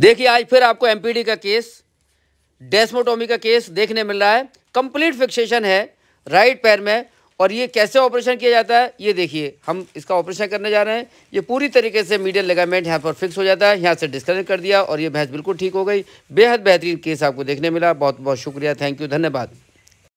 देखिए आज फिर आपको एमपीडी का केस डेस्मोटोमी का केस देखने मिल रहा है कंप्लीट फिक्सेशन है राइट पैर में और ये कैसे ऑपरेशन किया जाता है ये देखिए हम इसका ऑपरेशन करने जा रहे हैं ये पूरी तरीके से मीडियल लेगामेंट यहाँ पर फिक्स हो जाता है यहाँ से डिस्कनेक्ट कर दिया और ये भैंस बिल्कुल ठीक हो गई बेहद बेहतरीन केस आपको देखने मिला बहुत बहुत शुक्रिया थैंक यू धन्यवाद